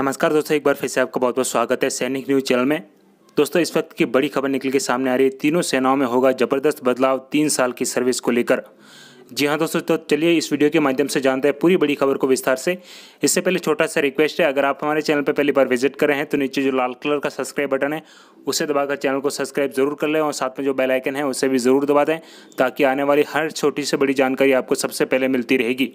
नमस्कार दोस्तों एक बार फिर से आपका बहुत बहुत स्वागत है सैनिक न्यूज़ चैनल में दोस्तों इस वक्त की बड़ी खबर निकल के सामने आ रही है तीनों सेनाओं में होगा ज़बरदस्त बदलाव तीन साल की सर्विस को लेकर जी हाँ दोस्तों तो चलिए इस वीडियो के माध्यम से जानते हैं पूरी बड़ी खबर को विस्तार से इससे पहले छोटा सा रिक्वेस्ट है अगर आप हमारे चैनल पर पहली बार विजिट कर रहे हैं तो नीचे जो लाल कलर का सब्सक्राइब बटन है उसे दबाकर चैनल को सब्सक्राइब जरूर कर लें और साथ में जो बेल आइकन है उसे भी ज़रूर दबा दें ताकि आने वाली हर छोटी से बड़ी जानकारी आपको सबसे पहले मिलती रहेगी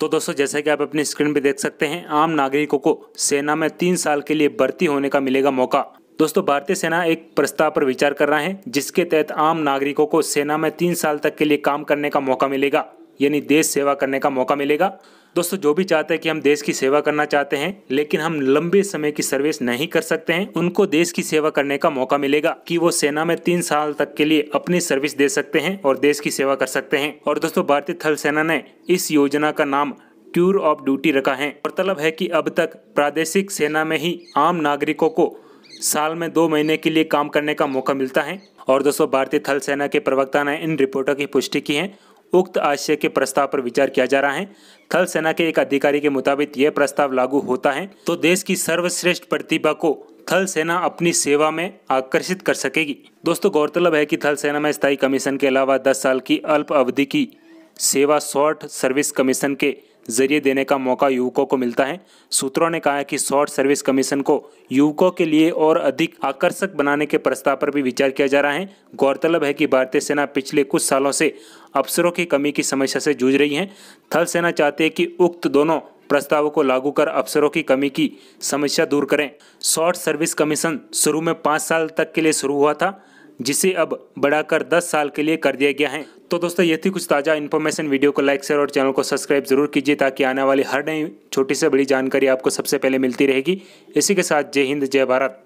तो दोस्तों जैसा कि आप अपनी स्क्रीन पे देख सकते हैं आम नागरिकों को सेना में तीन साल के लिए भर्ती होने का मिलेगा मौका दोस्तों भारतीय सेना एक प्रस्ताव पर विचार कर रहा है जिसके तहत आम नागरिकों को सेना में तीन साल तक के लिए काम करने का मौका मिलेगा यानी देश सेवा करने का मौका मिलेगा दोस्तों जो भी चाहते है कि हम देश की सेवा करना चाहते हैं लेकिन हम लंबे समय की सर्विस नहीं कर सकते हैं उनको देश की सेवा करने का मौका मिलेगा कि वो सेना में तीन साल तक के लिए अपनी सर्विस दे सकते हैं और देश की सेवा कर सकते हैं और दोस्तों भारतीय थल सेना ने इस योजना का नाम टूर ऑफ ड्यूटी रखा है और तलब है कि अब तक प्रादेशिक सेना में ही आम नागरिकों को साल में दो महीने के लिए काम करने का मौका मिलता है और दोस्तों भारतीय थल सेना के प्रवक्ता ने इन रिपोर्टों की पुष्टि की है उक्त आशय के प्रस्ताव पर विचार किया जा रहा है थल सेना के एक अधिकारी के मुताबिक यह प्रस्ताव लागू होता है तो देश की सर्वश्रेष्ठ प्रतिभा को थल सेना अपनी सेवा में आकर्षित कर सकेगी दोस्तों गौरतलब है कि थल सेना में स्थायी कमीशन के अलावा 10 साल की अल्प अवधि की सेवा शॉर्ट सर्विस कमीशन के जरिए देने का मौका युवकों को मिलता है सूत्रों ने कहा कि शॉर्ट सर्विस कमीशन को युवकों के लिए और अधिक आकर्षक बनाने के प्रस्ताव पर भी विचार किया जा रहा है गौरतलब है कि भारतीय सेना पिछले कुछ सालों से अफसरों की कमी की समस्या से जूझ रही है थल सेना चाहते है कि उक्त दोनों प्रस्तावों को लागू कर अफसरों की कमी की समस्या दूर करें शॉर्ट सर्विस कमीशन शुरू में पाँच साल तक के लिए शुरू हुआ था जिसे अब बढ़ाकर 10 साल के लिए कर दिया गया है तो दोस्तों ये थी कुछ ताज़ा इन्फॉर्मेशन वीडियो को लाइक शेयर और चैनल को सब्सक्राइब जरूर कीजिए ताकि आने वाली हर नई छोटी से बड़ी जानकारी आपको सबसे पहले मिलती रहेगी इसी के साथ जय हिंद जय भारत